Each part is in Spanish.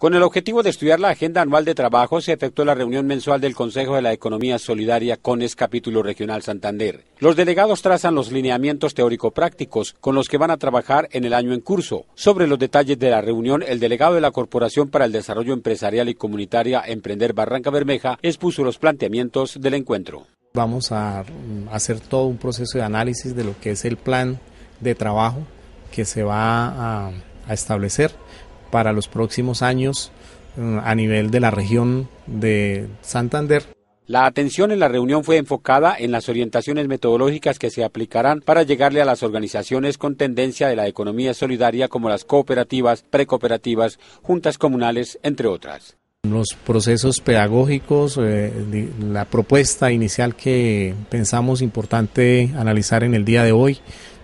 Con el objetivo de estudiar la agenda anual de trabajo, se efectuó la reunión mensual del Consejo de la Economía Solidaria CONES Capítulo Regional Santander. Los delegados trazan los lineamientos teórico-prácticos con los que van a trabajar en el año en curso. Sobre los detalles de la reunión, el delegado de la Corporación para el Desarrollo Empresarial y Comunitaria Emprender Barranca Bermeja expuso los planteamientos del encuentro. Vamos a mm, hacer todo un proceso de análisis de lo que es el plan de trabajo que se va a, a establecer para los próximos años eh, a nivel de la región de Santander. La atención en la reunión fue enfocada en las orientaciones metodológicas que se aplicarán para llegarle a las organizaciones con tendencia de la economía solidaria como las cooperativas, precooperativas, juntas comunales, entre otras. Los procesos pedagógicos, eh, la propuesta inicial que pensamos importante analizar en el día de hoy,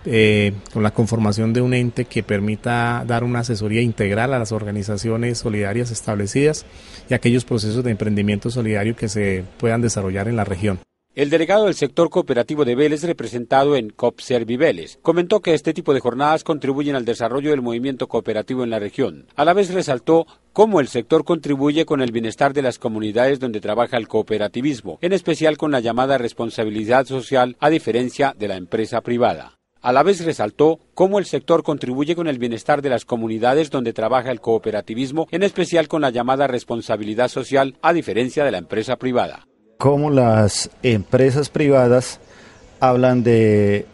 eh, con la conformación de un ente que permita dar una asesoría integral a las organizaciones solidarias establecidas y aquellos procesos de emprendimiento solidario que se puedan desarrollar en la región. El delegado del sector cooperativo de Vélez, representado en COPSERVI Vélez, comentó que este tipo de jornadas contribuyen al desarrollo del movimiento cooperativo en la región. A la vez resaltó cómo el sector contribuye con el bienestar de las comunidades donde trabaja el cooperativismo, en especial con la llamada responsabilidad social a diferencia de la empresa privada. A la vez resaltó cómo el sector contribuye con el bienestar de las comunidades donde trabaja el cooperativismo, en especial con la llamada responsabilidad social, a diferencia de la empresa privada. Cómo las empresas privadas hablan de,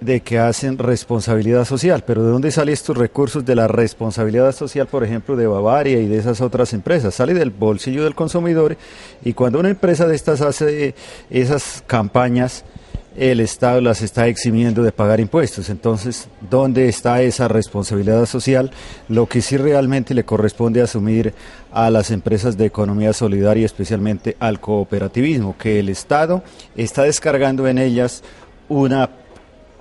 de que hacen responsabilidad social, pero ¿de dónde salen estos recursos de la responsabilidad social, por ejemplo, de Bavaria y de esas otras empresas? Sale del bolsillo del consumidor y cuando una empresa de estas hace esas campañas, el Estado las está eximiendo de pagar impuestos. Entonces, ¿dónde está esa responsabilidad social? Lo que sí realmente le corresponde asumir a las empresas de economía solidaria, especialmente al cooperativismo, que el Estado está descargando en ellas una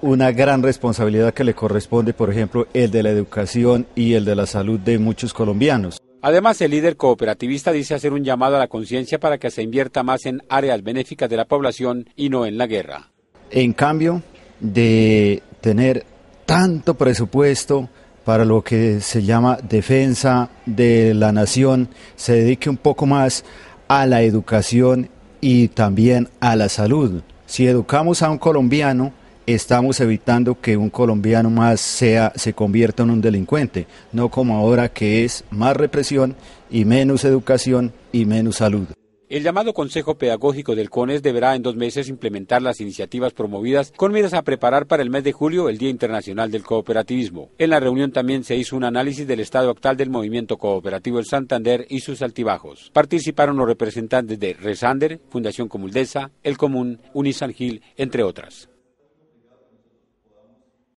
una gran responsabilidad que le corresponde, por ejemplo, el de la educación y el de la salud de muchos colombianos. Además, el líder cooperativista dice hacer un llamado a la conciencia para que se invierta más en áreas benéficas de la población y no en la guerra en cambio de tener tanto presupuesto para lo que se llama defensa de la nación, se dedique un poco más a la educación y también a la salud. Si educamos a un colombiano, estamos evitando que un colombiano más sea, se convierta en un delincuente, no como ahora que es más represión y menos educación y menos salud. El llamado Consejo Pedagógico del CONES deberá en dos meses implementar las iniciativas promovidas con miras a preparar para el mes de julio el Día Internacional del Cooperativismo. En la reunión también se hizo un análisis del estado actual del movimiento cooperativo El Santander y sus altibajos. Participaron los representantes de Resander, Fundación Comuldesa, El Común, Unisangil, entre otras.